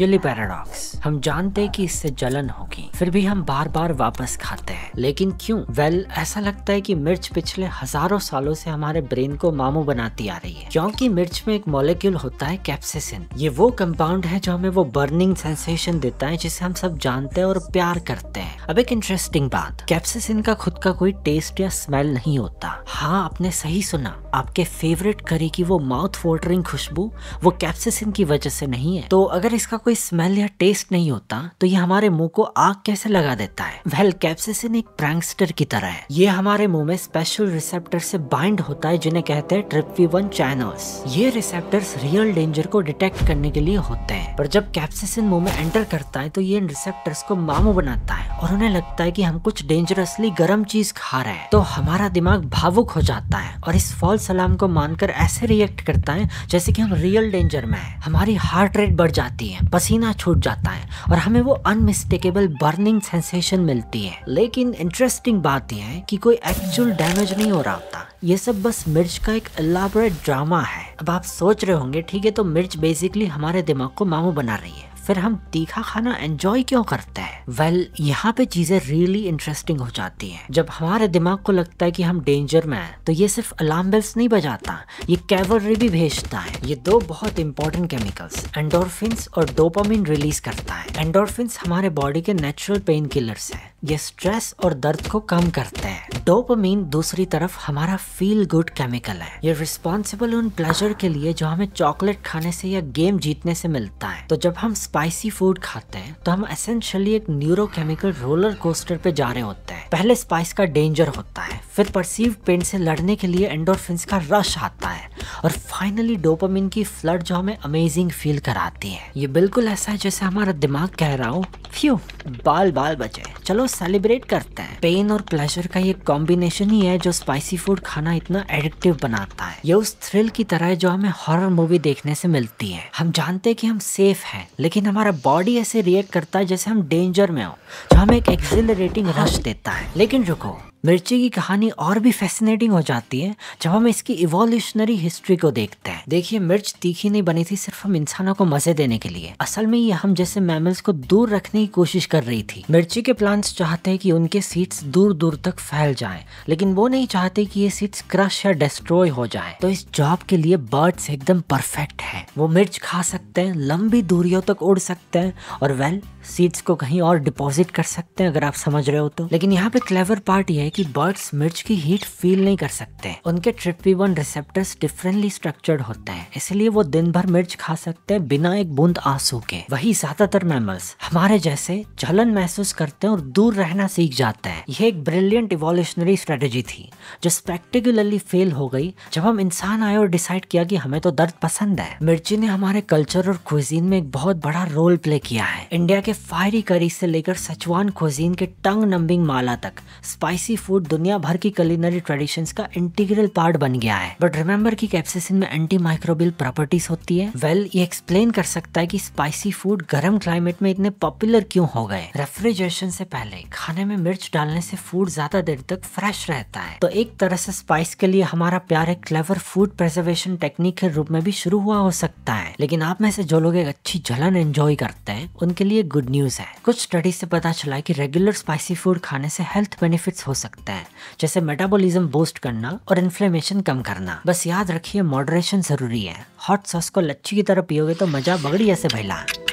chilli paradox हम जानते हैं कि इससे जलन होगी फिर भी हम बार बार वापस खाते हैं लेकिन क्यों वेल well, ऐसा लगता है कि मिर्च पिछले हजारों सालों से हमारे ब्रेन को मामू बनाती आ रही है क्योंकि मिर्च में एक मॉलिक्यूल होता है कैप्सिसिन ये वो कंपाउंड है जो हमें वो बर्निंग सेंसेशन देता है जिसे हम सब जानते हैं और प्यार करते हैं अब एक इंटरेस्टिंग बात कैप्सिसिन का खुद का कोई टेस्ट या स्मेल नहीं होता हाँ आपने सही सुना आपके फेवरेट करी की वो माउथ वोटरिंग खुशबू वो कैप्सिसिन की वजह से नहीं है तो अगर इसका कोई स्मेल या टेस्ट नहीं होता तो ये हमारे मुंह को आग कैसे लगा देता है वेल well, कैप्सिसिन एक प्रैंगस्टर की तरह है ये हमारे मुंह में स्पेशल रिसेप्टर से बाइंड होता है जिन्हें कहते हैं ट्रिपी वन चैनल्स ये रिसेप्टर रियल डेंजर को डिटेक्ट करने के लिए होते हैं पर जब कैप्सिसिन मुंह में एंटर करता है तो ये इन रिसेप्टर्स को मामू बनाता है और उन्हें लगता है की हम कुछ डेंजरसली गर्म चीज खा रहे हैं तो हमारा दिमाग भावुक हो जाता है और इस फॉल्स अलार्म को मानकर ऐसे रिएक्ट करता है जैसे की हम रियल डेंजर में है हमारी हार्ट रेट बढ़ जाती है पसीना छूट जाता है और हमें वो अनमिस्टेकेबल बर्निंग सेंसेशन मिलती है लेकिन इंटरेस्टिंग बात यह है कि कोई एक्चुअल डैमेज नहीं हो रहा होता ये सब बस मिर्च का एक एलाबोरेट ड्रामा है अब आप सोच रहे होंगे ठीक है तो मिर्च बेसिकली हमारे दिमाग को मामू बना रही है फिर हम तीखा खाना एंजॉय क्यों करते हैं वेल well, यहाँ पे चीजें रियली इंटरेस्टिंग हो जाती हैं जब हमारे दिमाग को लगता है कि हम डेंजर में हैं तो ये सिर्फ अलार्म बेल्स नहीं बजाता ये कैवलरी भी भेजता है ये दो बहुत इंपॉर्टेंट केमिकल्स एंडोरफिन्स और डोपामिन रिलीज करता है एंडोरफिन्स हमारे बॉडी के नेचुरल पेन किलर्स है ये स्ट्रेस और दर्द को कम करते हैं डोपामीन दूसरी तरफ हमारा फील गुड केमिकल है ये रिस्पॉन्सिबल उन प्लेजर के लिए जो हमें चॉकलेट खाने से या गेम जीतने से मिलता है तो जब हम स्पाइसी फूड खाते हैं तो हम एसेंशियली एक न्यूरो केमिकल रोलर कोस्टर पे जा रहे होते हैं पहले स्पाइस का डेंजर होता है फिर परसीव पेन से लड़ने के लिए एंडोरफिन का रश आता है और फाइनली डोपामिन की फ्लड जो हमें अमेजिंग फील कराती है ये बिल्कुल ऐसा है जैसे हमारा दिमाग कह रहा हो फ्यू बाल बाल बचे चलो सेलिब्रेट करते हैं पेन और प्लेजर का ये कॉम्बिनेशन ही है जो स्पाइसी फूड खाना इतना एडिक्टिव बनाता है ये उस थ्रिल की तरह है जो हमें हॉरर मूवी देखने से मिलती है हम जानते हैं कि हम सेफ हैं लेकिन हमारा बॉडी ऐसे रिएक्ट करता है जैसे हम डेंजर में हो जो हमें एक एक्सिलरेटिंग रश देता है लेकिन रुको मिर्ची की कहानी और भी फैसिनेटिंग हो जाती है जब हम इसकी इवोल्यूशनरी हिस्ट्री को देखते हैं देखिए मिर्च तीखी नहीं बनी थी सिर्फ हम इंसानों को मजे देने के लिए असल में ये हम जैसे मैमल्स को दूर रखने की कोशिश कर रही थी मिर्ची के प्लांट्स चाहते हैं कि उनके सीड्स दूर दूर तक फैल जाए लेकिन वो नहीं चाहते की ये सीड्स क्रश या डिस्ट्रॉय हो जाए तो इस जॉब के लिए बर्ड्स एकदम परफेक्ट है वो मिर्च खा सकते हैं लंबी दूरियों तक उड़ सकते हैं और वेल सीड्स को कहीं और डिपॉजिट कर सकते हैं अगर आप समझ रहे हो तो लेकिन यहाँ पे क्लेवर पार्ट ये है कि बर्ड्स मिर्च की हीट फील नहीं कर सकते उनके TRPV one receptors differently structured होते हैं इसलिए वो दिन भर मिर्च खा सकते हैं बिना एक बूंद आंसू के वही ज्यादातर मैमल्स हमारे जैसे जलन महसूस करते हैं और दूर रहना सीख जाते हैं यह एक ब्रिलियंट इवोल्यूशनरी स्ट्रेटेजी थी जो स्पेक्टिकुलरली फेल हो गई जब हम इंसान आए और डिसाइड किया कि हमें तो दर्द पसंद है मिर्ची ने हमारे कल्चर और क्विजीन में एक बहुत बड़ा रोल प्ले किया है इंडिया के फायरी करी से लेकर सचवान क्विजीन के टंग नंबिंग माला तक स्पाइसी फूड दुनिया भर की कलिनरी ट्रेडिशन का इंटीग्रल पार्ट बन गया है बट रिमेम्बर की कैप्सिसिन में एंटी माइक्रोबियल प्रॉपर्टीज होती है वेल well, ये एक्सप्लेन कर सकता है कि स्पाइसी फूड गर्म क्लाइमेट में इतने पॉपुलर क्यों हो गए रेफ्रिजरेशन से पहले खाने में मिर्च डालने से फूड ज्यादा देर तक फ्रेश रहता है तो एक तरह से स्पाइस के लिए हमारा प्यार एक क्लेवर फूड प्रिजर्वेशन टेक्निक के रूप में भी शुरू हुआ हो सकता है लेकिन आप में से जो लोग एक अच्छी जलन एंजॉय करते हैं उनके लिए गुड न्यूज है कुछ स्टडीज से पता चला है की रेगुलर स्पाइसी फूड खाने से हेल्थ बेनिफिट हो सकते सकता है जैसे मेटाबॉलिज्म बूस्ट करना और इन्फ्लेमेशन कम करना बस याद रखिए मॉडरेशन जरूरी है हॉट सॉस को लच्छी की तरह पियोगे तो मजा बगड़ी ऐसे भैला